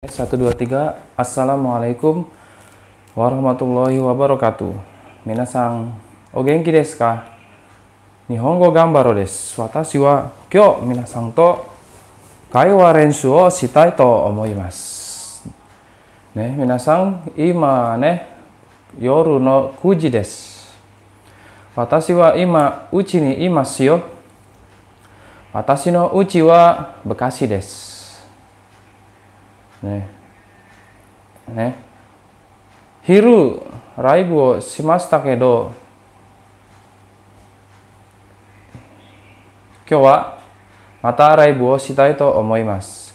1, 2, 3 Assalamualaikum warahmatullahi wabarakatuh Minasang o genki desu ka Nihongo gambaro desu Watashi wa kyo minasang to Kaiwa renshu o shitai to omoimasu wa bekasi desu ねね昼ライブをしましたけど今日はまたライブをしたいと思います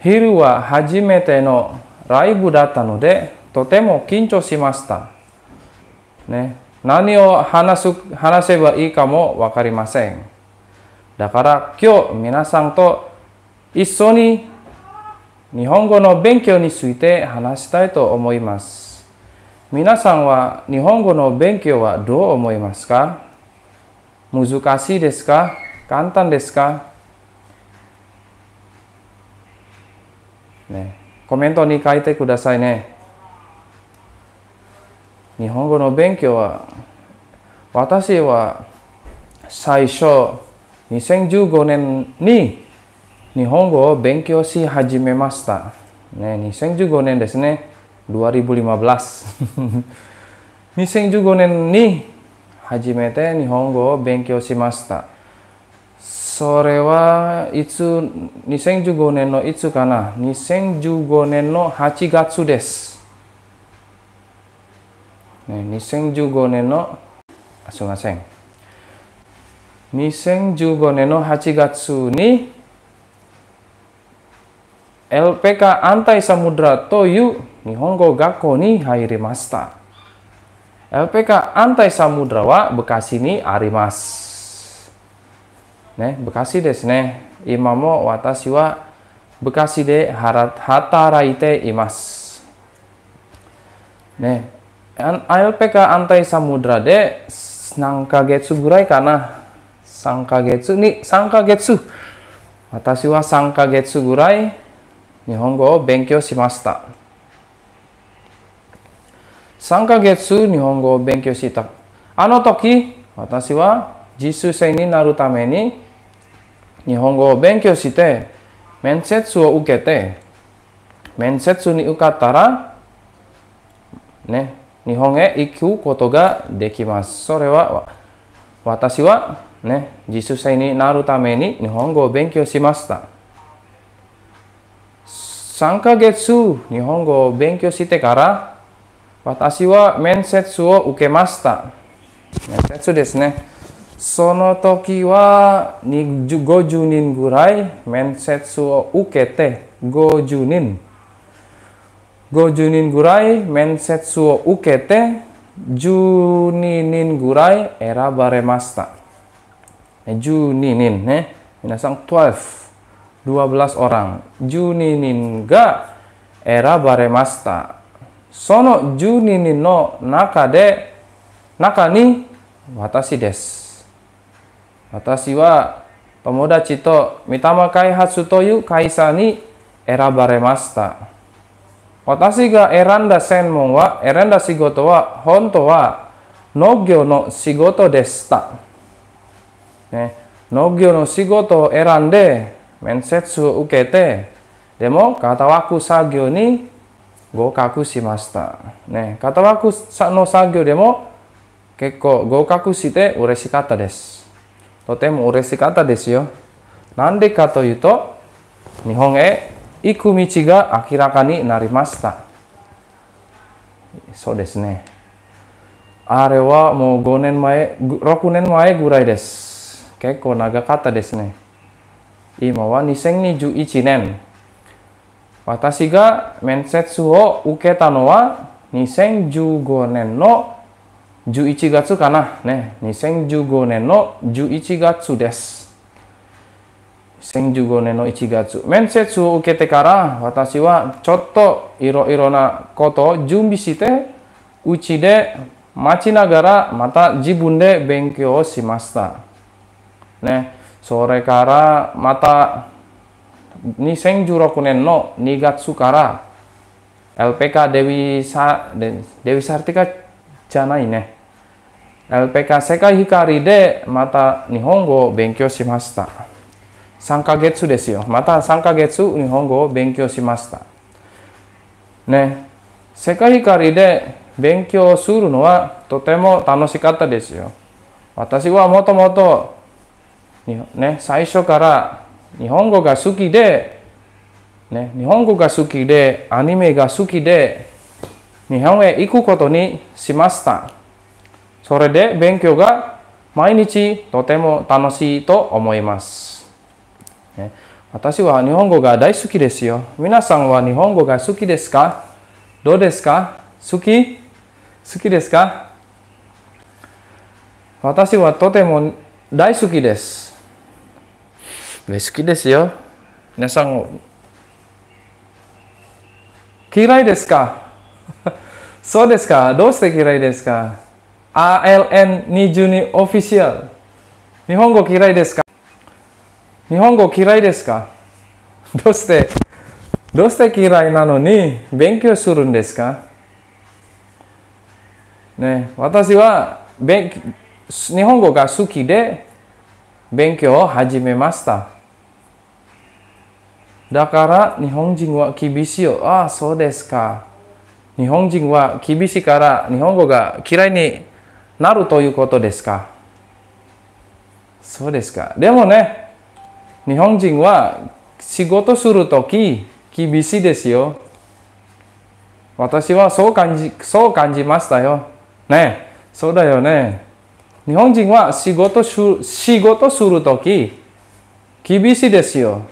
昼は初めてのライブだったのでとても緊張しました、ね、何を話す話せばいいかも分かりませんだから今日皆さんと一緒に日本語の勉強について話したいと思います。皆さんは日本語の勉強はどう思いますか難しいですか簡単ですか、ね、コメントに書いてくださいね。日本語の勉強は私は最初2015年に日本語を勉強し始めました。ね、2015年ですね。2015。2015年に初めて日本語を勉強しました。それはいつ、2015年のいつかな ?2015 年の8月です。ね、2015年の、すみません。2015年の8月に LPK Antai Samudra Toyu Nihongo Gakko ni Hairimasta. LPK Antai Samudra wa Bekasi ni Arimas. Ne, Bekasi des ne. Imamo watashi wa Bekasi de Harat hataraite imas. Ne, LPK Antai Samudra de Nangkagetsu gurai kana Sangkagetsu ni Sangkagetsu. Watashi wa Sangkagetsu gurai 日本語を勉強しました。3ヶ月日本語を勉強した。あの時、私は実習生になるために日本語を勉強して、面接を受けて、面接に受かったら、ね、日本へ行くことができます。それは、私はね、実習生になるために日本語を勉強しました。Sankagetsu, Nihongo benkyo shite kara watashi wa mensetsu wo ukemashita. Mensetsu desu ne. Sono toki wa 50 nin gurai mensetsu wo ukete. 50 nin. 50 nin gurai mensetsu wo ukete. Juni nin gurai erabaremashita. Juni nin ne. Minasan 12. 12 orang. ga era baremasta. Sono juninin no naka de naka ni watashi des. Watashi wa pemuda cito mitama kai hatsutoyu kaisa ni era baremasta. Watashi ga eranda senmon wa eranda sigoto wa honto wa nogyo no no deshita. erande mensetsu ukete demo katawaku sagyo ni gokaku shimashita ne katawaku no sagyo demo kekko gokaku shite ureshi kata desu totemo ureshi kata desu yo nande ka to iu to nihon e iku michi ga akiraka ni narimashita so desu ne あれはもう5年前6 ne imawa niseng ni ju ichinen. Watashi ga mensetsu wo uketa no wa nisenjugo nen no juichi gatsu kana ne. Nisenjugo nen no juichi gatsu desu. Nisenjugo nen no ichigatsu gatsu. Mensetsu wo ukete kara watashi wa chotto iro iro na koto jumbisite uchide uchi machi nagara mata jibun de benkyo shimasta ね。sore kara mata ni seng juro kunenno nigatsu kara LPK Dewi Sa Dewi Sartika janai ne LPK Sekai Hikari de mata Nihongo benkyou shimashita 3ヶ月ですよまた3ヶ月日本語を勉強しましたね世界光で勉強するのはとても楽しかったですよ私はもともとね、最初から日本語が好きで、ね、日本語が好きで、アニメが好きで、日本へ行くことにしました。それで勉強が毎日とても楽しいと思います。ね、私は日本語が大好きですよ。皆さんは日本語が好きですかどうですか好き好きですか私はとても大好きです。好きですよ。皆さん、嫌いですか そうですかどうして嫌いですか ?RLN22 オフィシャル。日本語嫌いですか日本語嫌いですかどうしてどうして嫌いなのに勉強するんですかね、私は勉日本語が好きで勉強を始めました。だから日本人は厳しいよ。ああ、そうですか。日本人は厳しいから日本語が嫌いになるということですかそうですか。でもね、日本人は仕事するとき厳しいですよ。私はそう感じ、そう感じましたよ。ね、そうだよね。日本人は仕事仕事するとき、厳しいですよ。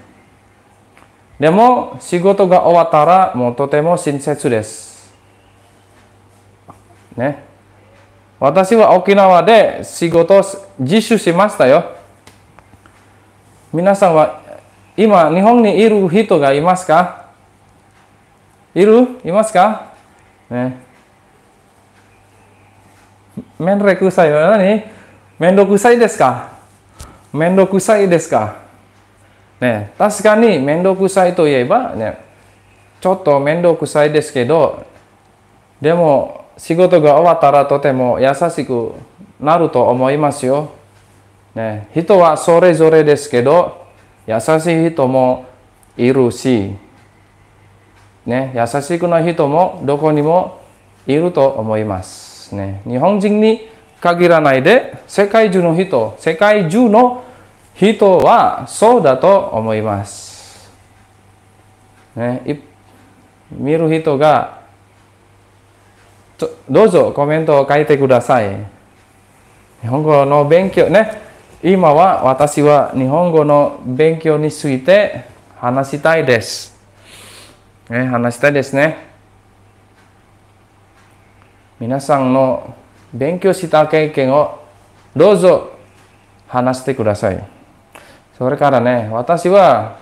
でも、仕事が終わったら、もうとても親切です。ね。私は沖縄で仕事自首しましたよ。皆さんは、今、日本にいる人がいますかいるいますかね。めんどくさいは何めんどくさいですかめんどくさいですかね、確かにめんどくさいといえばね、ちょっとめんどくさいですけど、でも仕事が終わったらとても優しくなると思いますよ。ね、人はそれぞれですけど、優しい人もいるし、ね、優しくない人もどこにもいると思います。ですね。日本人に限らないで、世界中の人、世界中の人はそうだと思います。ね、見る人が、どうぞコメントを書いてください。日本語の勉強ね、今は私は日本語の勉強について話したいです。ね、話したいですね。皆さんの勉強した経験をどうぞ話してください。それからね、私は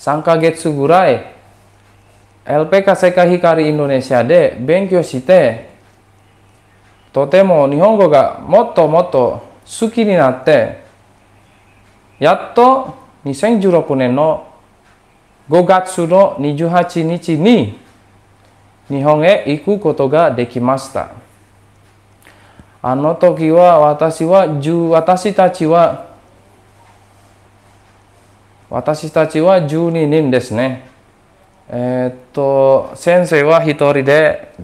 3ヶ月ぐらい LPK 世界光インドネシアで勉強して、とても日本語がもっともっと好きになって、やっと2016年の5月の28日に日本へ行くことができました。あの時は私は私たちは私たちは12人ですね。えー、っと、先生は1人で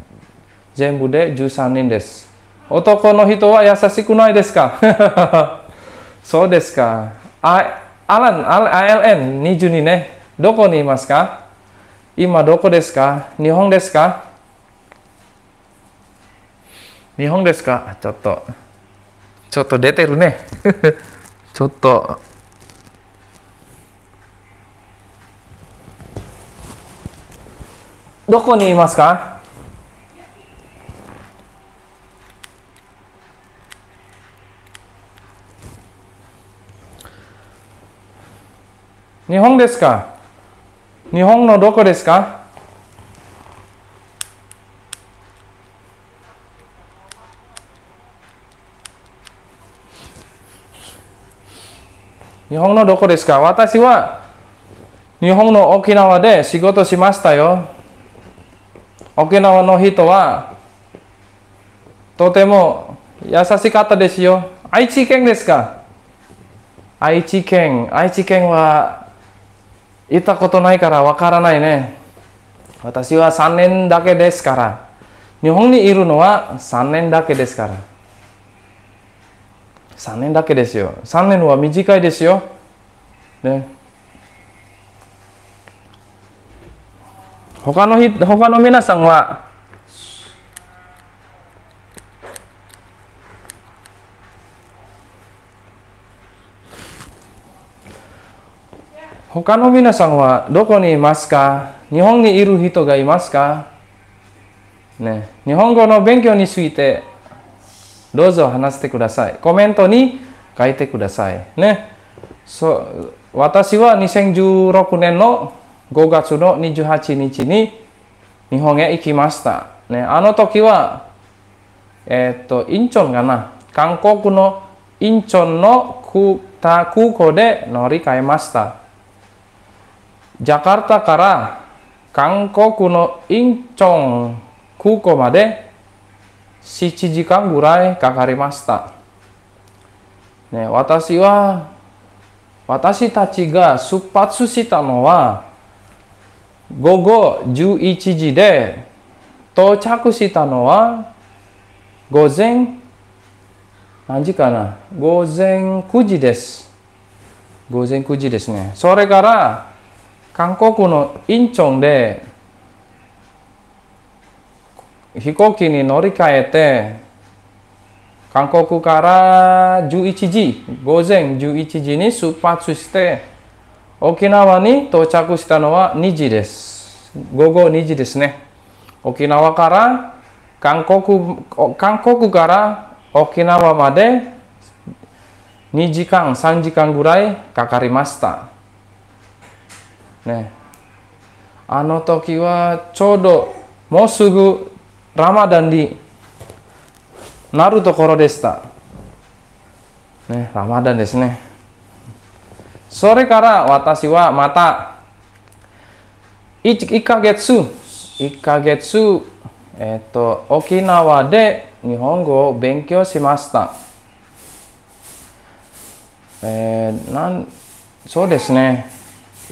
全部で13人です。男の人は優しくないですか そうですか。あ、アラン、アラン、22ね。どこにいますか今どこですか日本ですか日本ですかちょっと、ちょっと出てるね。ちょっと。どこにいますか日本ですか日本のどこですか日本のどこですか私は日本の沖縄で仕事しましたよ。沖縄の人はとても優しかったですよ。愛知県ですか愛知県、愛知県は行ったことないからわからないね。私は3年だけですから。日本にいるのは3年だけですから。3年だけですよ。3年は短いですよ。ね。他の人、他の皆さんは他の皆さんはどこにいますか日本にいる人がいますかね、日本語の勉強についてどうぞ話してください。コメントに書いてください。ね。そ私は2016年の5月の28日に日本へ行きました。ね、あの時は、えー、っと、インチョンかな。韓国のインチョンの空港で乗り換えました。ジャカルタから韓国のインチョン空港まで7時間ぐらいかかりました。ね、私は、私たちが出発したのは午後11時で、到着したのは午前何時かな午前9時です。午前9時ですね。それから韓国のインチョンで飛行機に乗り換えて韓国から11時午前11時に出発して沖縄に到着したのは2時です午後2時ですね沖縄から韓国韓国から沖縄まで2時間3時間ぐらいかかりましたねあの時はちょうどもうすぐラマダンになるところでした。ね、ラマダンですね。それから私はまた 1, 1ヶ月、1ヶ月、えっ、と、沖縄で日本語を勉強しました。えー、なんそうですね。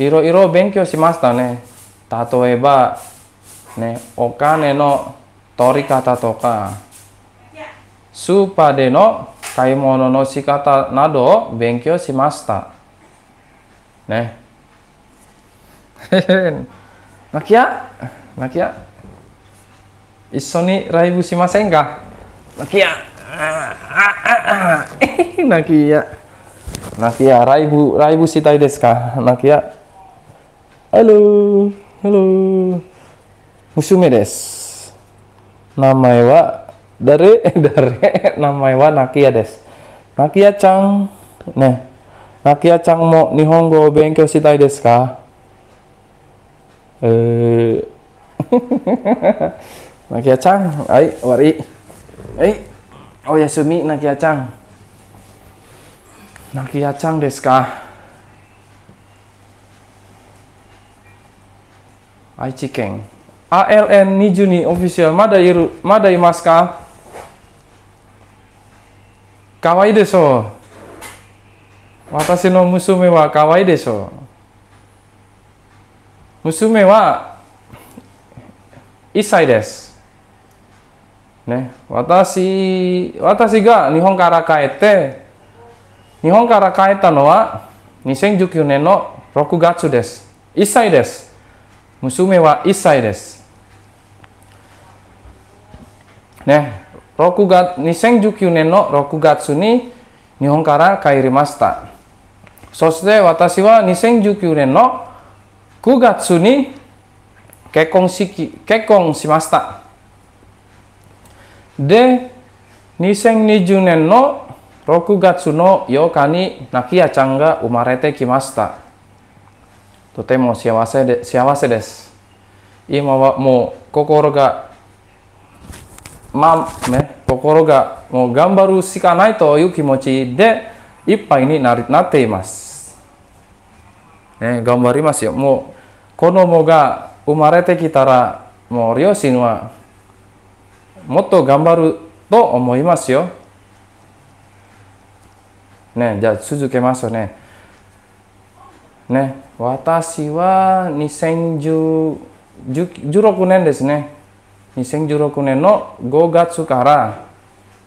iro iro benkyo shimashita ne tatoeba ne okane no tori kata toka supade no kaimono no si kata nado benkyo shimashita ne nakia nakia isso ni raibu shimasen ga nakia nakia nakia raibu raibu sitai desu ka nakia halo halo Musume des. Namae dari dari dare eh, namae Nakia des. Nakia chan. Ne. Nakia chan mo nihongo o benkyou shitai desu ka? Eh. Nakia chan, ai, wari. Ai. Oh, Sumi Nakia chan. Nakia chan desu ka? 愛知県 ALN22 オフィシャルまだいるまだいますかかわいいでしょう私の娘はかわいいでしょう娘は1歳です。ね、私私が日本から帰って日本から帰ったのは2019年の6月です。1歳です。娘は1歳です。ね、月2019年の6月に日本から帰りました。そして私は2019年の9月に結婚し結婚しました。で、2020年の6月の8日にナキヤちゃんが生まれてきました。とても幸せで幸せです今はもう心がまあね心がもう頑張るしかないという気持ちでいっぱいにななっています、ね、頑張りますよもう子供が生まれてきたらもう両親はもっと頑張ると思いますよ。ね、じゃあ続けますね。ね、私は2016年ですね。2016年の5月から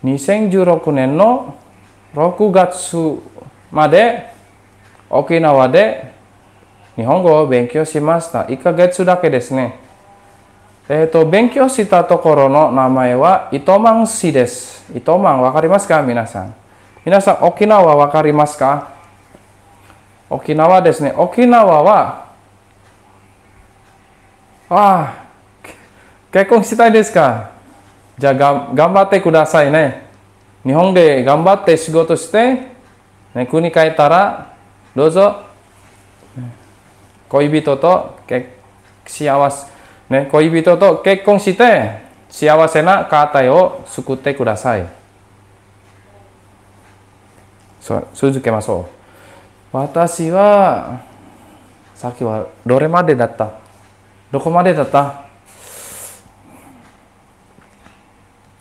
2016年の6月まで沖縄で日本語を勉強しました。1ヶ月だけですね。えっ、ー、と、勉強したところの名前は糸満市です。糸満わかりますか皆さん。皆さん、沖縄わかりますか沖縄ですね。沖縄は、ああ、結婚したいですかじゃあが、頑張ってくださいね。日本で頑張って仕事して、ね、国帰ったら、どうぞ、恋人と幸せ、ね、恋人と結婚して、幸せな家庭を作ってください。そう続けましょう。私は、さっきはどれまでだったどこまでだった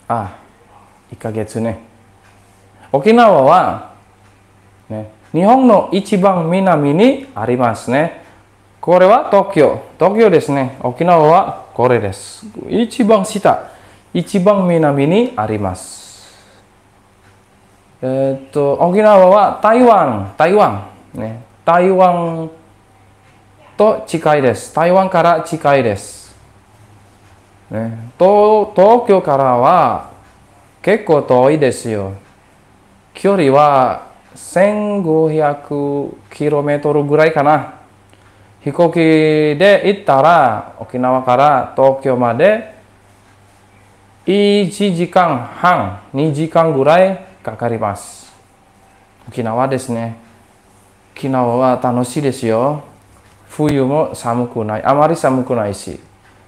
あ、1ヶ月ね。沖縄は、ね、日本の一番南にありますね。これは東京。東京ですね。沖縄はこれです。一番下。一番南にあります。えー、っと、沖縄は台湾。台湾。ね、台湾と近いです。台湾から近いです。ね、東東京からは結構遠いですよ。距離は 1500km ぐらいかな。飛行機で行ったら沖縄から東京まで1時間半、2時間ぐらいかかります。沖縄ですね。昨日は楽しいですよ。冬も寒くない。あまり寒くないし。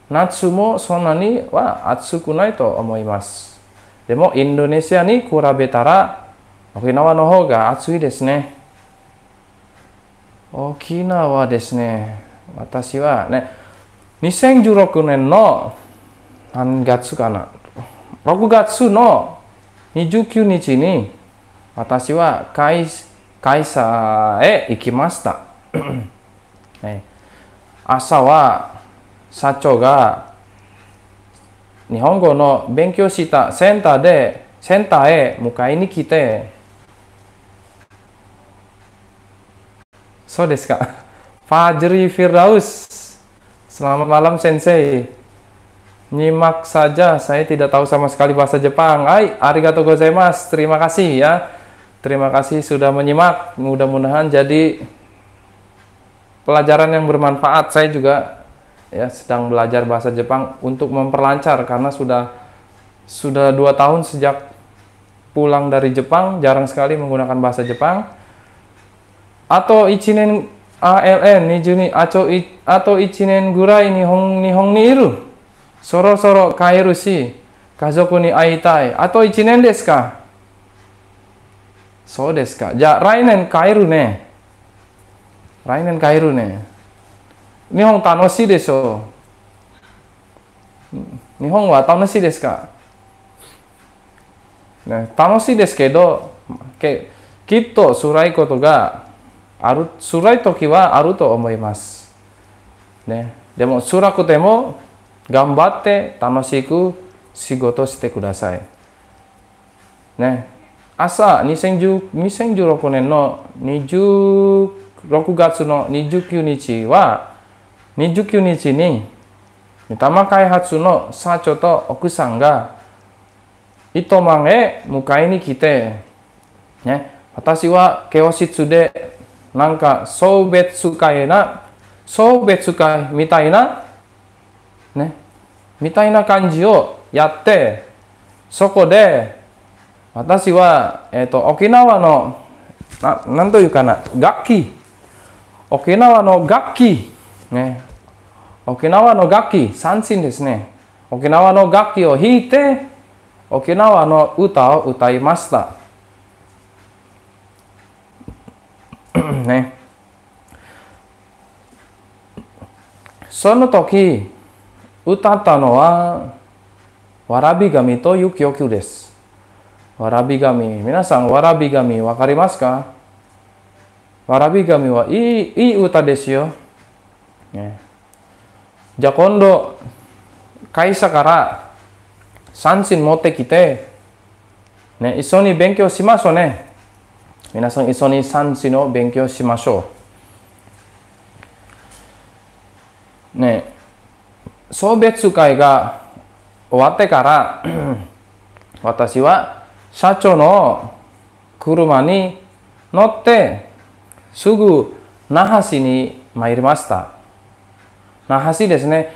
夏もそんなには暑くないと思います。でも、インドネシアに比べたら、沖縄の方が暑いですね。沖縄ですね、私はね、2016年の何月かな、6月の29日に、私は会社会社へ行きました、ね、朝は社長が日本語の勉強したセンターでセンターへ迎えに来てそうですか e Fajri Firdaus Selamat malam Sensei Nyimak saja, saya tidak tahu sama sekali bahasa Jepang Ai, arigato gozaimasu, terima kasih ya Terima kasih sudah menyimak. Mudah-mudahan jadi pelajaran yang bermanfaat. Saya juga ya sedang belajar bahasa Jepang untuk memperlancar karena sudah sudah dua tahun sejak pulang dari Jepang jarang sekali menggunakan bahasa Jepang. Atau ichinen ALN juni aco atau ichinen gurai ni Hong ni iru. Soro-soro kairu si kazoku ni aitai. Atau ichinen deska そうですか。じゃあ来年帰るね。来年帰るね。日本楽しいでしょう。日本は楽しいですか、ね、楽しいですけど、けきっと辛いことがある、辛い時はあると思います。ね、でも辛くても頑張って楽しく仕事してください。ね、朝2016年の26月の29日は29日に三玉開発の社長と奥さんが糸満へ迎えに来て、ね、私は教室でなんか送別会な送別会みたいなねみたいな感じをやってそこで私は、えっ、ー、と、沖縄の、なんというかな、楽器。沖縄の楽器。ね。沖縄の楽器、三振ですね。沖縄の楽器を弾いて、沖縄の歌を歌いました。ね。その時、歌ったのは、わらび紙という曲です。わらび紙。皆さん、わらび紙わかりますかわらび紙はいいいい歌ですよ。ね、じゃあ今度、会社から三振持ってきて、ね、一緒に勉強しましょうね。皆さん一緒に三振を勉強しましょう。ね、送別会が終わってから 私は社長の車に乗ってすぐ那覇市に参りました。那覇市ですね。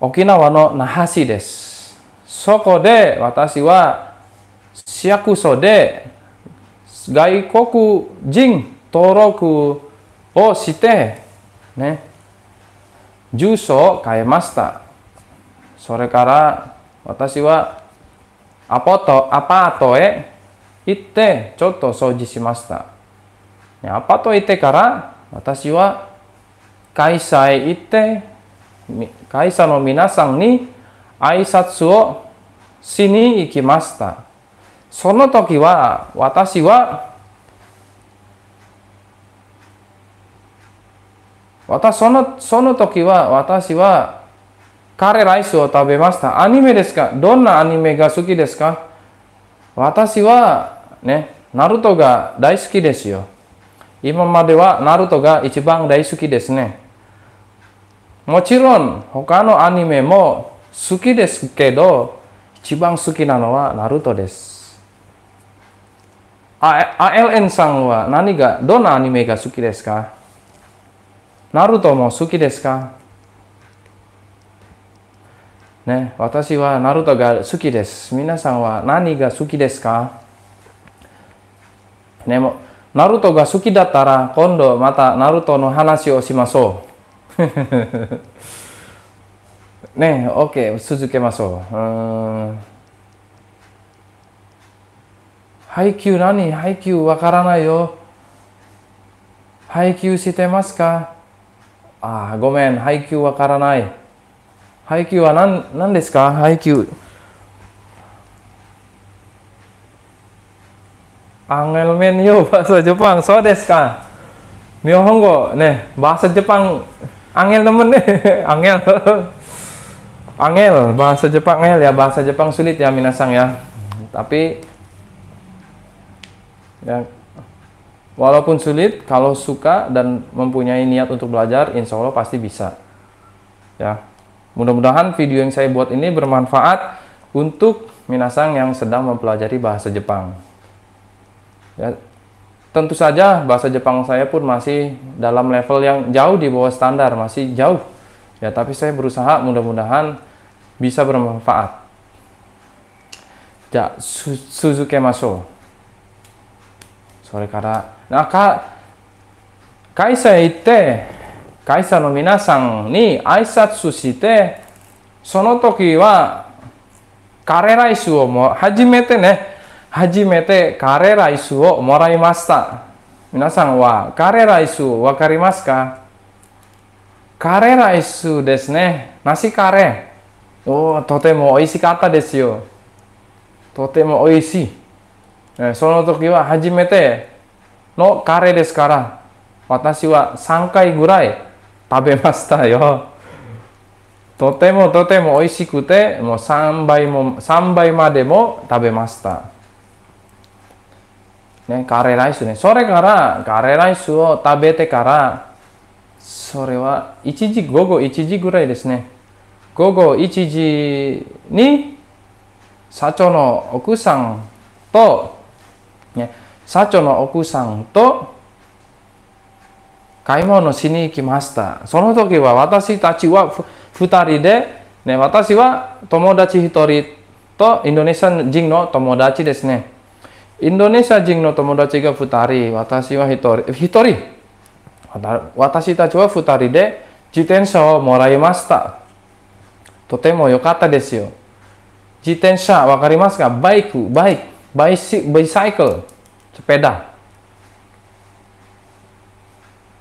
沖縄の那覇市です。そこで私は市役所で外国人登録をして、ね、住所を変えました。それから私はアポトアパートへ行ってちょっと掃除しました。アパート行ってから私は会社へ行って会社の皆さんに挨拶をしに行きました。その時は私は私そのその時は私はカレーライスを食べました。アニメですかどんなアニメが好きですか私は、ね、ナルトが大好きですよ。今まではナルトが一番大好きですね。もちろん、他のアニメも好きですけど、一番好きなのはナルトです。ALN さんは何が、どんなアニメが好きですかナルトも好きですかね、私はナルトが好きです。皆さんは何が好きですかでもナルトが好きだったら今度またナルトの話をしましょう。ね、OK、続けましょう。う配給何配給わからないよ。配給してますかああ、ごめん、配給わからない。配給は何何ですか配給。Angel bahasa Jepang, so nih, bahasa Jepang angel temen nih, angel. angel, bahasa Jepang angel ya, bahasa Jepang sulit ya minasang ya. Tapi ya walaupun sulit, kalau suka dan mempunyai niat untuk belajar, insya Allah pasti bisa. Ya, Mudah-mudahan video yang saya buat ini bermanfaat untuk minasang yang sedang mempelajari bahasa Jepang. Ya, tentu saja bahasa Jepang saya pun masih dalam level yang jauh di bawah standar, masih jauh. Ya, tapi saya berusaha mudah-mudahan bisa bermanfaat. Ja, su Suzuki Maso. Sore kara, naka, kaisa itte, 会社の皆さんに挨拶してその時はカレーライスをも初めてね初めてカレーライスをもらいました皆さんはカレーライスわかりますかカレーライスですねナシカレーおとても美味しかったですよとても美味しいその時は初めてのカレーですから私は3回ぐらい食べましたよ。とてもとても美味しくて、もう3倍も、3倍までも食べました。ね、カレーライスね。それから、カレーライスを食べてから、それは1時、午後1時ぐらいですね。午後1時に、社長の奥さんと、ね、社長の奥さんと、買い物しに行きましたその時は私たちは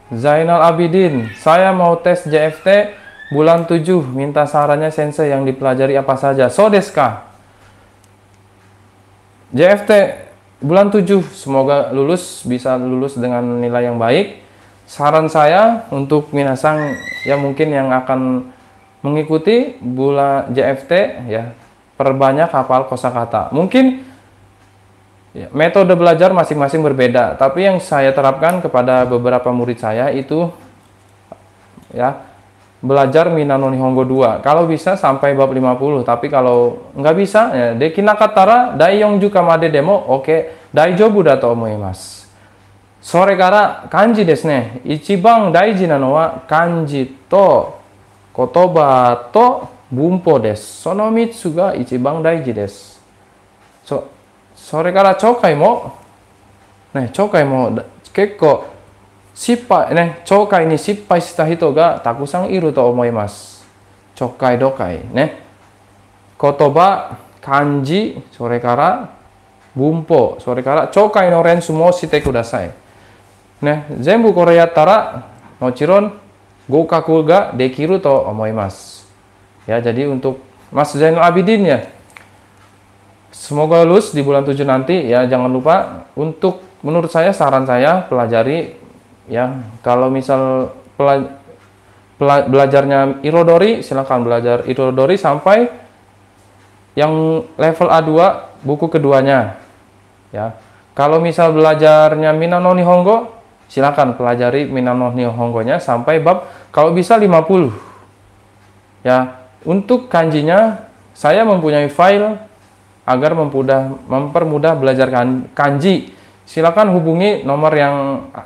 Zainal Abidin, saya mau tes JFT bulan 7, minta sarannya sensei yang dipelajari apa saja. So Deska. JFT bulan 7, semoga lulus, bisa lulus dengan nilai yang baik. Saran saya untuk Minasang yang mungkin yang akan mengikuti bulan JFT ya, perbanyak hafal kosakata. Mungkin Ya, metode belajar masing-masing berbeda, tapi yang saya terapkan kepada beberapa murid saya itu ya belajar Minano Nihongo 2. Kalau bisa sampai bab 50, tapi kalau nggak bisa ya dekinakatara daiyonju kamade demo oke daijobu da to omoimasu. Sore kara kanji desu ne. Ichiban daiji no wa kanji to kotoba to bunpo desu. Sono mitsu ga ichiban daiji desu. So, それから鳥海も、ね、鳥海も結構失敗、ね、鳥海に失敗した人がたくさんいると思います。鳥海、土海ね。言葉、漢字、それから文法、それから鳥海の練習もしてください。ね、全部これやったら、もちろん合格ができると思います。Ya, jadi untuk Mas Zainul Abidin ya, Semoga lulus di bulan 7 nanti ya jangan lupa untuk menurut saya saran saya pelajari ya kalau misal pelaj pela, belajarnya Irodori silahkan belajar Irodori sampai yang level A2 buku keduanya ya kalau misal belajarnya Minano Nihongo silahkan pelajari Minano Nihongonya sampai bab kalau bisa 50 ya untuk kanjinya saya mempunyai file agar mempudah, mempermudah belajar kan- kanji. Silakan hubungi nomor yang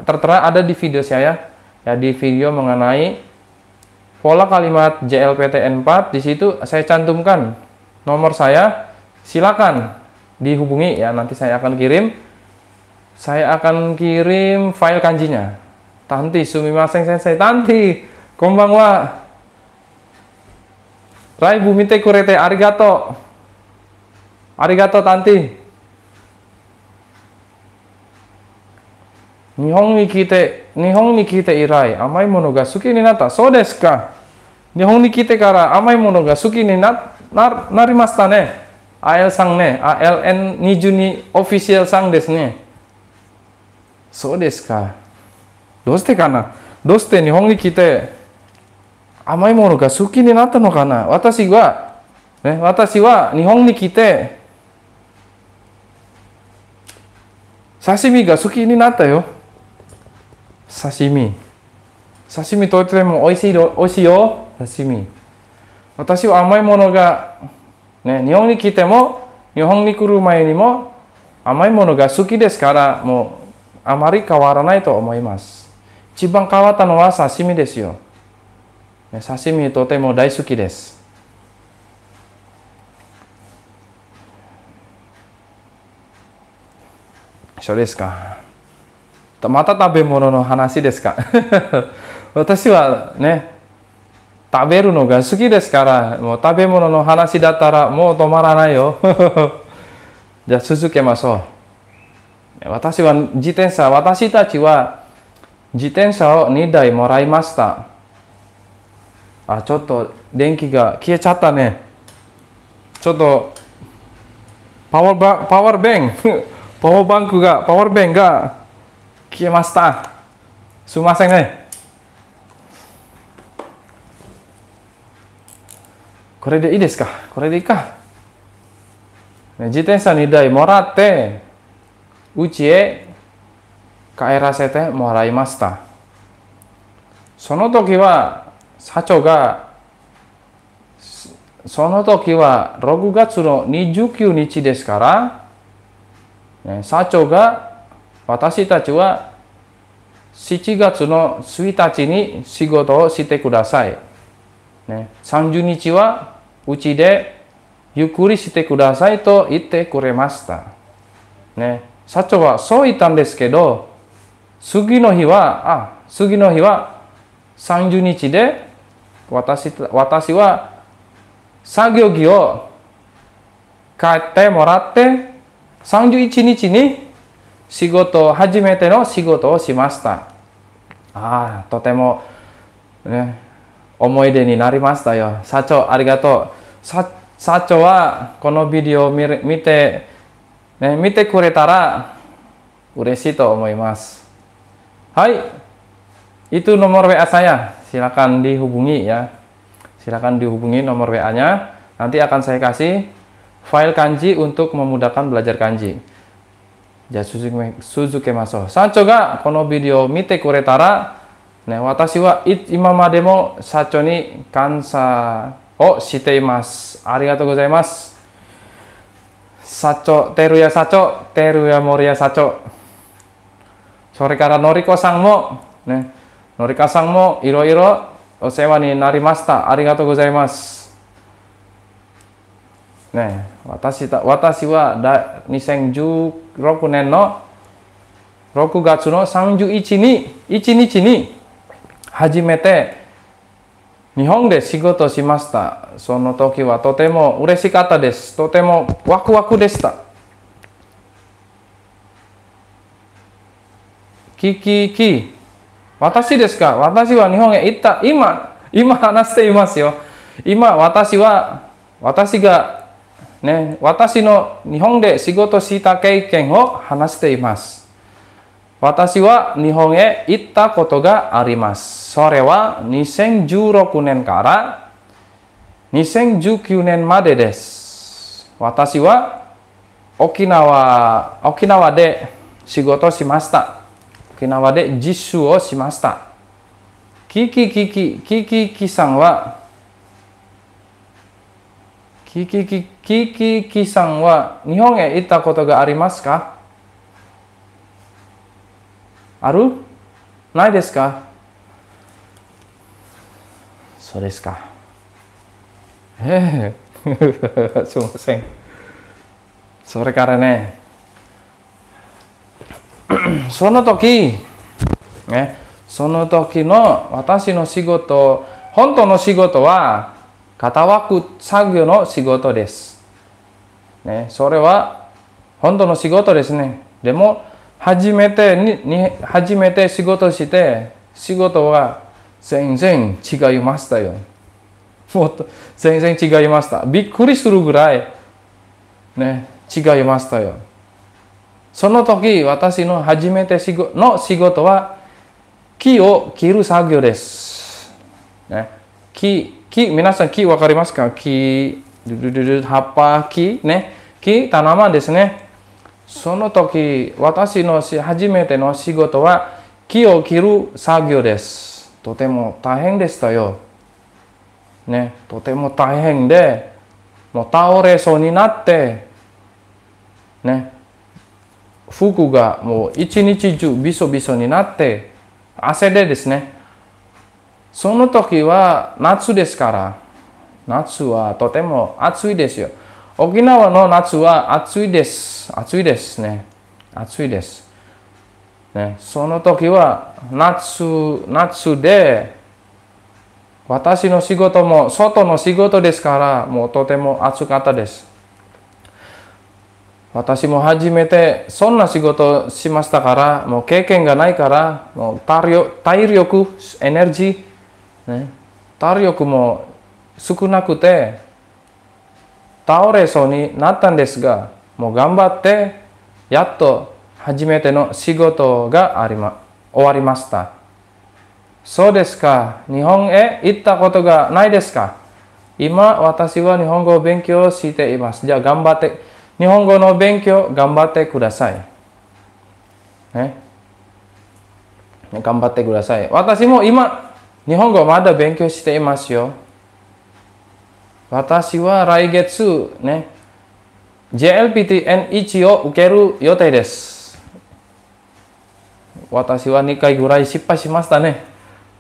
tertera ada di video saya ya, ya di video mengenai pola kalimat JLPTN 4 di situ saya cantumkan nomor saya silakan dihubungi ya nanti saya akan kirim saya akan kirim file kanjinya tanti sumimasen sensei tanti wa. rai bumite kurete arigato ありがとう、タンティ。日本に来て、日本に来て以来、甘いものが好きになった。そうですか。日本に来てから甘いものが好きになななりましたね。AL さんね、ALN22 オフィシャルさんですね。そうですか。どうしてかなどうして日本に来て甘いものが好きになったのかな私は、ね、私は日本に来て刺身が好きになったよ。刺身。刺身とっても美味しい美味しいよ。刺身。私は甘いものが、ね、日本に来ても、日本に来る前にも、甘いものが好きですから、もう、あまり変わらないと思います。一番変わったのは刺身ですよ。ね、刺身とても大好きです。一緒ですかまた食べ物の話ですか 私はね、食べるのが好きですから、もう食べ物の話だったらもう止まらないよ。じゃあ続けましょう。私は自転車、私たちは自転車を2台もらいました。あ、ちょっと電気が消えちゃったね。ちょっとパワーバパワーバンクパワーバンクが、パワーベンが消えました。すみませんね。これでいいですかこれでいいか、ね、自転車2台もらって、うちへ帰らせてもらいました。その時は、社長が、その時は6月の29日ですから、社長が私たちは7月の1日に仕事をしてください。30日はうちでゆっくりしてくださいと言ってくれました。社長はそう言ったんですけど、次の日は、あ、次の日は30日で私私は作業着を買ってもらって31日に仕事、初めての仕事をしました。ああ、とても、ね、思い出になりましたよ。社長、ありがとう。社長はこのビデオを見見て、ね、見てくれたら嬉しいと思います。はい。Itu ah, nomor WA saya. Silakan dihubungi ya. Silakan dihubungi nomor WA-nya. Nanti akan saya kasih file kanji untuk memudahkan belajar kanji. Jatsuzuke Suzuki maso. Sancho ga kono video mite kuretara ne watashi wa it imama demo sacho ni kansa o shite imasu. Arigatou gozaimasu. Sacho Teruya Sacho, Teruya Moria Sacho. Sore kara Noriko mo. ne. Norika mo iro-iro Osewa ni narimasta. Arigatou gozaimasu. ね私私は2016年の6月の31に1日に初めて日本で仕事しましたその時はとても嬉しかったですとてもワクワクでしたキキキ私ですか私は日本へ行った今今話していますよ今私は私がね、私の日本で仕事した経験を話しています。私は日本へ行ったことがあります。それは2016年から2019年までです。私は沖縄沖縄で仕事しました。沖縄で実習をしました。キキキキ、キキキさんはキキキキキキさんは日本へ行ったことがありますかあるないですかそうですか。ええ すみません。それからね、その時、ね、その時の私の仕事、本当の仕事は、型枠作業の仕事です。ね、それは本当の仕事ですね。でも、初めてに、に初めて仕事して、仕事は全然違いましたよ。もっと全然違いました。びっくりするぐらい、ね、違いましたよ。その時、私の初めて仕事の仕事は、木を切る作業です。ね、木木、皆さん木わかりますか木、葉っぱ、木ね。木、まんですね。その時、私の初めての仕事は、木を切る作業です。とても大変でしたよ。ね、とても大変で、もう倒れそうになって、ね、服がもう一日中びそびそになって、汗でですね、その時は夏ですから、夏はとても暑いですよ。沖縄の夏は暑いです。暑いですね。暑いです。ね、その時は夏、夏で、私の仕事も外の仕事ですから、もうとても暑かったです。私も初めてそんな仕事しましたから、もう経験がないから、もう体力、エネルギー、ね、体力も少なくて倒れそうになったんですがもう頑張ってやっと初めての仕事があり、ま、終わりましたそうですか日本へ行ったことがないですか今私は日本語を勉強していますじゃあ頑張って日本語の勉強頑張ってください、ね、頑張ってください私も今日本語まだ勉強していますよ。私は来月ね、JLPTN1 を受ける予定です。私は2回ぐらい失敗しましたね。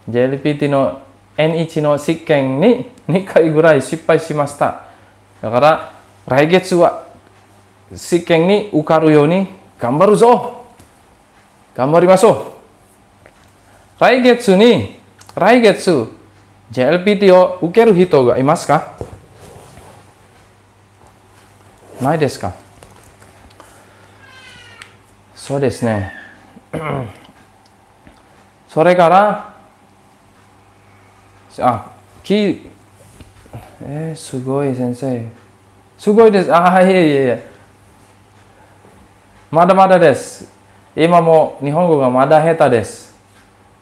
JLPT の N1 の試験に2回ぐらい失敗しました。だから、来月は試験に受かるように頑張るぞ頑張りましょう来月に来月、JLPT を受ける人がいますかないですかそうですね。それから、あ、き、えー、すごい先生。すごいです。あ、いえいえいえ。まだまだです。今も日本語がまだ下手です。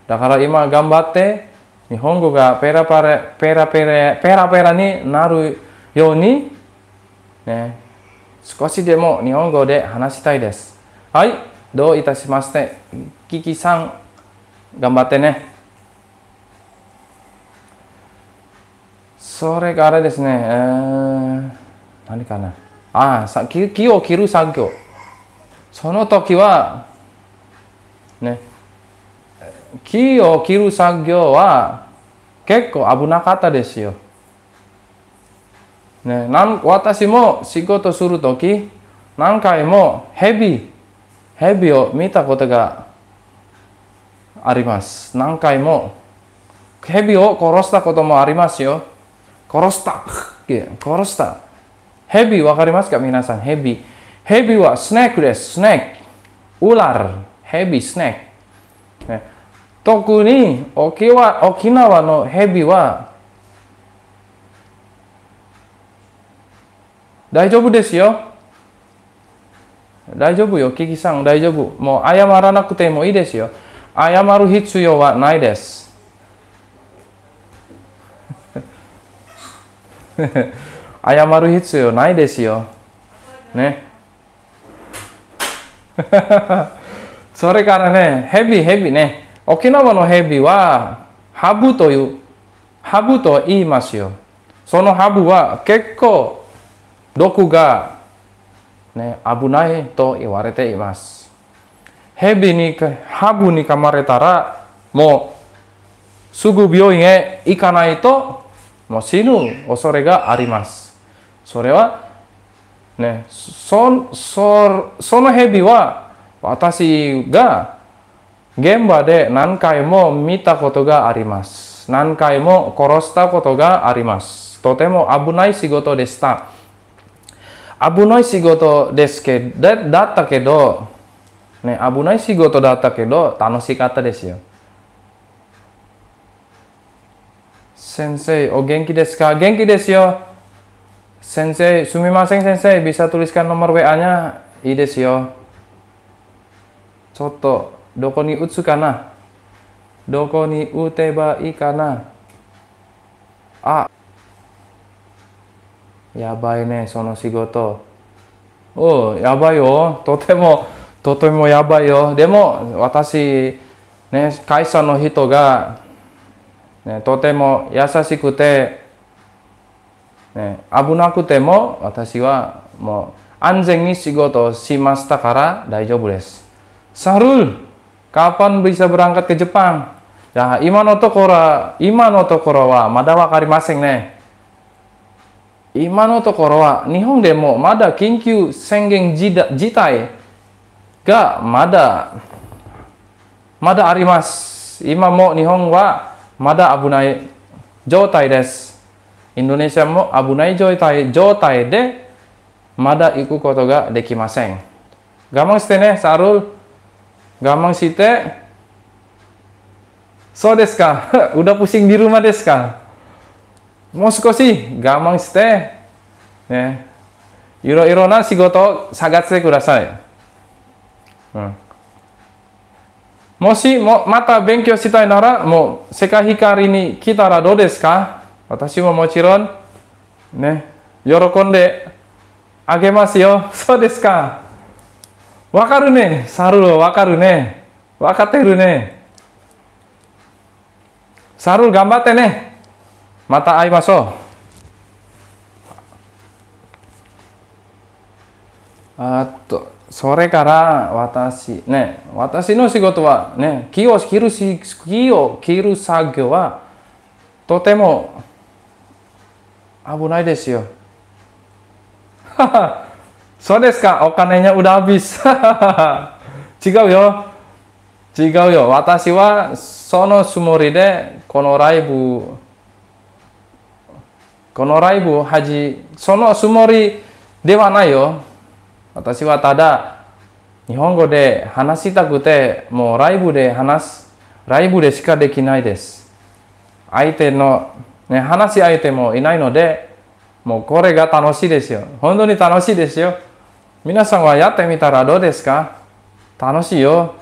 だから今頑張って日本語がペラペラペラペラペラペラになるように、ね、少しでも日本語で話したいです。はい、どういたしまして。キキさん、頑張ってね。それがあれですね、えー、何かな。ああ、木を切る作業。その時は、ね、木を切る作業は結構危なかったですよ。ね、なん私も仕事するとき、何回も蛇、蛇を見たことがあります。何回も蛇を殺したこともありますよ。殺した。殺した。蛇わかりますか皆さん、蛇。蛇はスネークです。スネーク。ウラル。蛇、スネーク。ね特に沖沖縄の蛇は大丈夫ですよ。大丈夫よ、キキさん、大丈夫。もう謝らなくてもいいですよ。謝る必要はないです。謝る必要ないですよ。ね。それからね、ヘビヘビね。沖縄の蛇はハブという、ハブと言いますよ。そのハブは結構毒が、ね、危ないと言われています。蛇に、ハブに噛まれたらもうすぐ病院へ行かないともう死ぬ恐れがあります。それは、ね、そそその蛇は私が現場で何回も見たことがあります。何回も殺したことがあります。とても危ない仕事でした。危ない仕事ですけだだったけど、ね、危ない仕事だったけど楽しかったですよ。先生、お元気ですか元気ですよ。先生、すみません先生、bisa tuliskan nomor WA-nya? いいですよ。ちょっとどこに打つかなどこに打てばいいかなあやばいね、その仕事。おやばいよ。とても、とてもやばいよ。でも、私、ね、会社の人が、ね、とても優しくて、ね、危なくても、私はもう安全に仕事をしましたから大丈夫です。サル Kapan bisa berangkat ke Jepang? Ya, iman otokora, iman otokora wa mada wa karimasen ne. Iman otokora wa nihon de mo mada kinkyu sengen jida, jitai ga mada mada arimas. Ima mo nihon wa mada abunai jotai desu. Indonesia mo abunai jotai jotai de mada iku koto ga dekimasen. Gamang stene sarul 我慢して、そうですか、うだ pusing d ですか。もう少し我慢して、ね、いろいろな仕事を探してください。うん、もしもまた勉強したいなら、もう世界光に来たらどうですか私ももちろん、ね、喜んであげますよ。そうですか。わかるね。猿はわかるね。わかってるね。猿頑張ってね。また会いましょう。あと、それから私、ね、私の仕事はね、木を切るし、木を切る作業はとても危ないですよ。はは。そうですかお金に d a h 違うよ違うよ私はそのつもりでこのライブこのライブはじそのつもりではないよ私はただ日本語で話したくてもうライブで話すライブでしかできないです相手の、ね、話し相手もいないのでもうこれが楽しいですよ本当に楽しいですよ皆さんはやってみたらどうですか楽しいよ。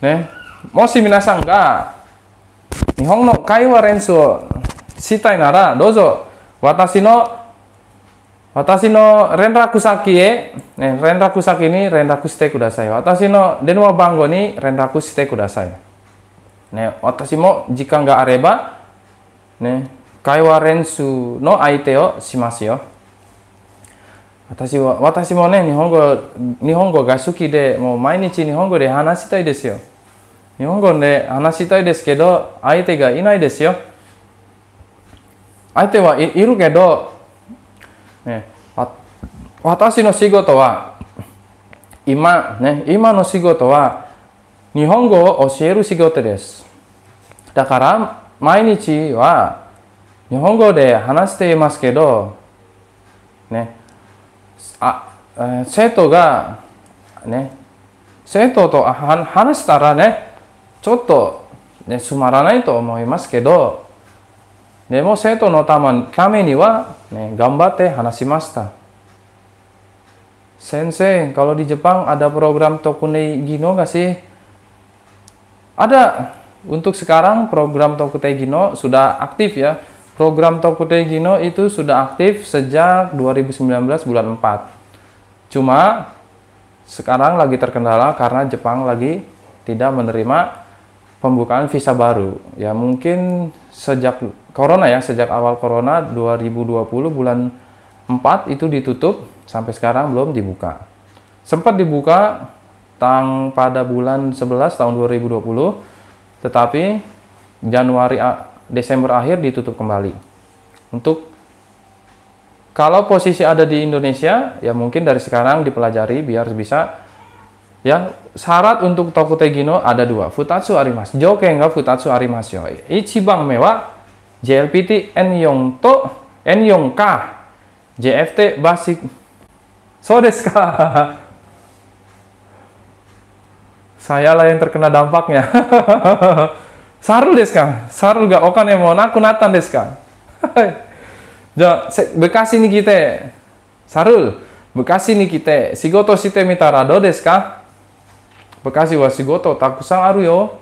ね。もし皆さんが日本の会話練習をしたいなら、どうぞ私の私の連絡先へ、ね、連絡先に連絡してください。私の電話番号に連絡してください。ね、私も時間があれば、ね、会話練習の相手をしますよ。私は私もね日本語日本語が好きでもう毎日日本語で話したいですよ日本語で話したいですけど相手がいないですよ相手はいるけど、ね、私の仕事は今,、ね、今の仕事は日本語を教える仕事ですだから毎日は日本語で話していますけど、ね、あ、生徒が、ね、生徒と話したらね、ちょっと、ね、つまらないと思いますけど、でも生徒のためには、ね、頑張って話しました。先生、kalau ah, eh, kalau di Jepang ada program Tokune Gino nggak sih? Ada. Untuk sekarang program Tokutei Gino sudah aktif ya. Program Tokutei Gino itu sudah aktif sejak 2019 bulan 4. Cuma sekarang lagi terkendala karena Jepang lagi tidak menerima pembukaan visa baru. Ya mungkin sejak corona ya, sejak awal corona 2020 bulan 4 itu ditutup sampai sekarang belum dibuka. Sempat dibuka tang pada bulan 11 tahun 2020 tetapi Januari Desember akhir ditutup kembali. Untuk kalau posisi ada di Indonesia, ya mungkin dari sekarang dipelajari biar bisa. Ya, syarat untuk toko Tegino ada dua. Futatsu arimas. Joke nggak? futatsu arimas yo. Ichiban mewa JLPT N Yongto N Yongka JFT basic. So desu Saya lah yang terkena dampaknya. Sarul deska, sarul gak okan oh, yang mau naku natan deska. Jo, bekasi nih kita, sarul, bekasi nih kita, si goto si te mitarado deska. Bekasi wa si goto, tak aru yo.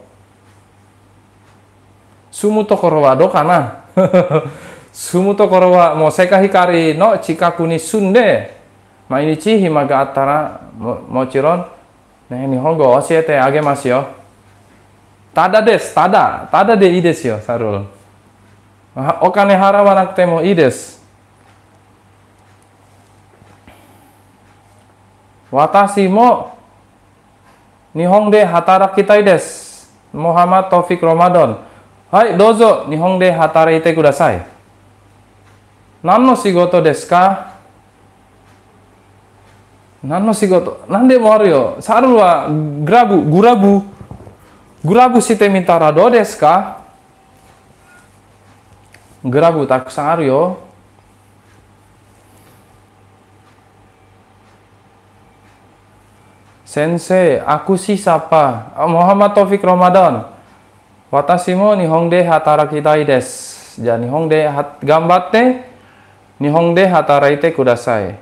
Sumu tokoro wa do kana. Ah. Sumu tokoro wa mo seka hikari no cika kuni sunde. Ma ini cihi maga atara mo ciron. Nah ini hongo, siete agemas yo. Tada des, tada, tada de ides yo, sarul. Okane harawan aku temo ides. Watasi mo nihong de hatara kita ides. Muhammad Taufik Ramadan. Hai dozo nihong de hatara ite kudasai. Nanno sigoto deska? Nanno sigoto? Nande mario? Sarul wa grabu, gurabu. Guragu sitemintara do desu ka? Guragu takusan aru yo. Sensei, aku si siapa? Muhammad Taufik Ramadan. Watashi mo nihonde hatarakitai desu. Ja nihonde hat gambatte nihonde hataraite kudasai.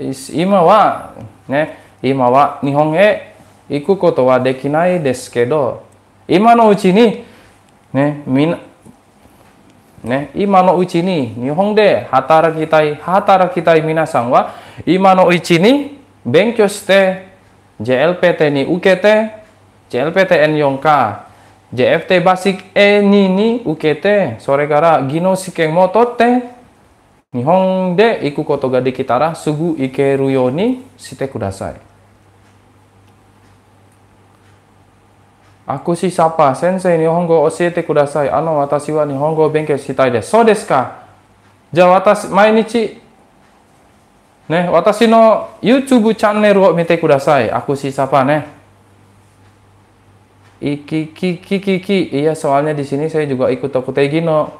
Is, ima wa ne, ima wa nihon e iku koto wa dekinai deskedo. Ima no uchi ni, ne, min, ne, ima no uchi ni, ni de. hatara kitai, hatara kitai minasang wa, ima no uchi ni, benkyo ste, JLPT ni ukete, JLPT en yongka, JFT basic e ni ni ukete, sore gara gino sikeng motote, Nihong de iku koto gadi kitara sugu ike ruyoni site kudasai. aku si sapa sensei ni hongo osete kudasai ano watashi wa ni hongo benke shitai desu so desu ka ja watashi mainichi ne watashi no YouTube channel wo mite kudasai aku si sapa ne iki kiki kiki iya soalnya di sini saya juga ikut tokutegi no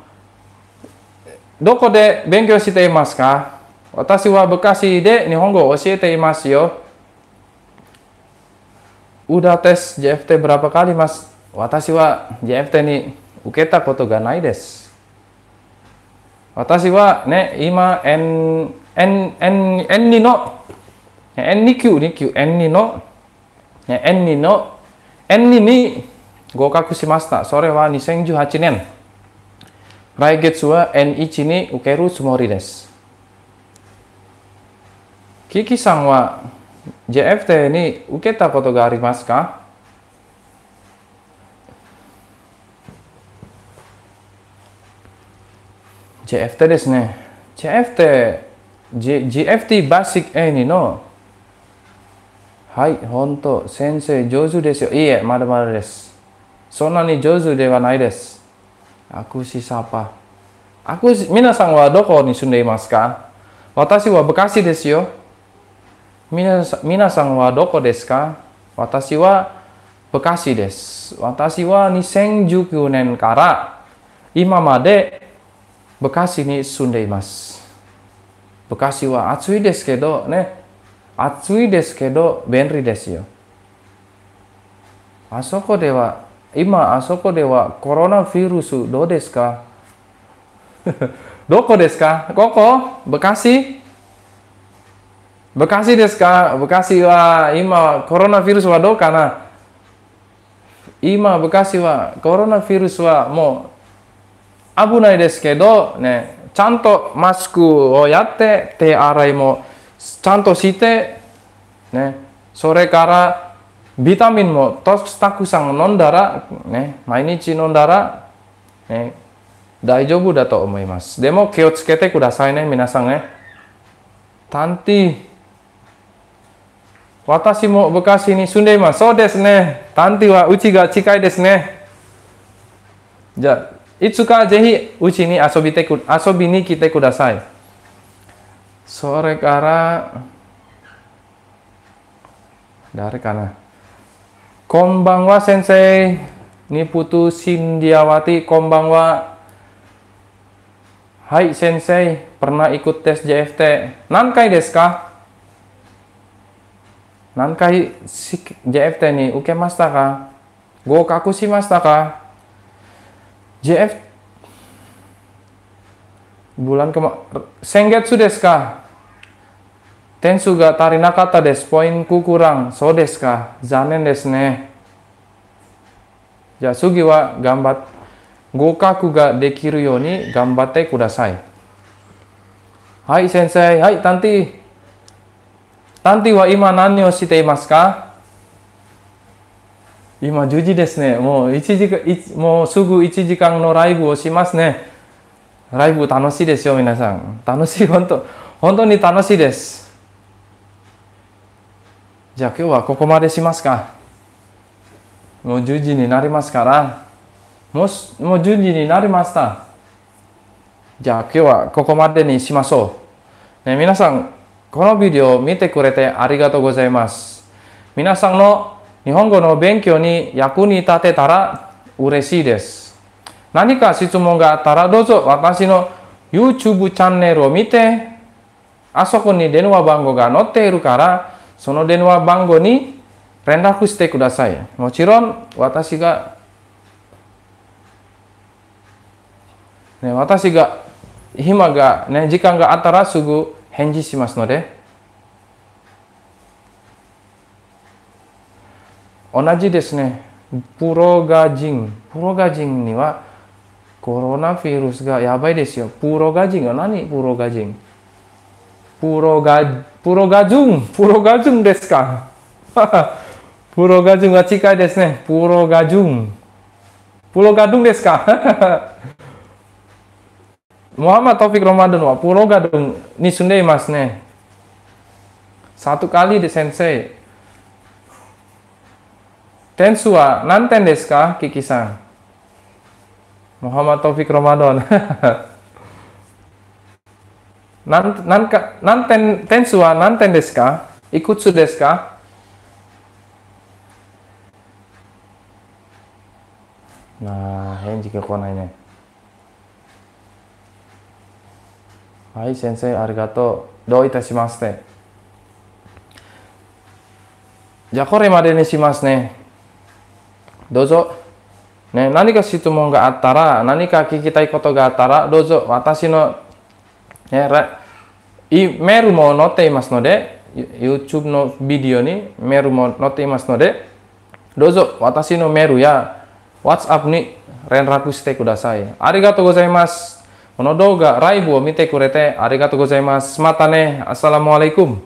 doko de benke shitai masu ka watashi wa bekasi de nihongo osete imasu yo udah tes JFT berapa kali mas? Watashi wa JFT ni uketa koto ga nai desu. Watashi wa ne ima en en en en ni no en ni kyu ni kyu en ni no en ni no en ni ni gokaku shimashita sore wa 2018 nen. Rai getsu wa en ichi ni ukeru tsumori desu. Kiki-san wa JFT に受けたことがありますか？JFT ですね。JFT、G、GFT Basic Any のはい、本当、先生上手ですよ。いいえ、まだまだです。そんなに上手ではないです。aku si siapa? Aku, 皆さんはどこに住んでいますか私は昔ですよ。皆さ皆さんはどこですか私は昔です。私は2019年から今まで昔に住んでいます。昔は暑いですけどね、暑いですけど便利ですよ。あそこでは、今あそこではコロナウイルスどうですか どこですかここ昔。昔ですか昔は今コロナウイルスはどうかな今昔はコロナウイルスはもう危ないですけどねちゃんとマスクをやって手洗いもちゃんとしてねそれからビタミンもたくさん飲んだら、ね、毎日飲んだら、ね、大丈夫だと思います。でも気をつけてくださいね、皆さんね。探偵。Watashi mo bekasi ni sundaimasu. So desu ne. Tanti wa uchi ga chikai desu ne. Ja, itsuka jehi uchi ni asobite ku, asobi ni kite kudasai. Sore kara dari kana. Konbanwa sensei. Ni putu Sindiawati. Konbanwa. Hai sensei, pernah ikut tes JFT? Nankai desu ka? si JFT kaku mastaka. JF bulan kema sengetsu sudes ka tensu ga des poin ku kurang so des ka zanen des ne ya sugi wa gambat kaku ga dekiru yo ni gambatte kudasai hai sensei hai tanti タンティは今何をしていますか今10時ですね。もう一時間、もうすぐ1時間のライブをしますね。ライブ楽しいですよ、皆さん。楽しい、本当、本当に楽しいです。じゃあ今日はここまでしますか。もう10時になりますから、ももう10時になりました。じゃあ今日はここまでにしましょう。ね、皆さん、このビデオを見てくれてありがとうございます。皆さんの日本語の勉強に役に立てたら嬉しいです。何か質問があったらどうぞ私の YouTube チャンネルを見て、あそこに電話番号が載っているから、その電話番号に連絡してください。もちろん私が、ね、私が暇が、ね、時間があったらすぐ返事しますので同じですねプロガジンプロガジンにはコロナウイルスがやばいですよプロガジンは何プロガジンプロガプロガジンプロガジンですか プロガジンは近いですねプロガジンプロガジンですか Muhammad Taufik Ramadan wa puro gadung Mas masne. Satu kali di sensei. Tensua nanten deska kikisan. Muhammad Taufik Ramadan. nan, nan, nanten tensua nanten deska ikut su deska. Nah, yang jika nanya. はい、先生、ありがとう。どういたしまして。じゃあ、これまでにしますね。どうぞ。ね、何か質問があったら、何か聞きたいことがあったら、どうぞ、私の、ね、いメールも載っていますので、YouTube のビデオにメールも載っていますので、どうぞ、私のメールやに連絡してください。ありがとうございます。Onodo ga raibu mite kurete arigatou gozaimasu. Mata ne. Assalamualaikum.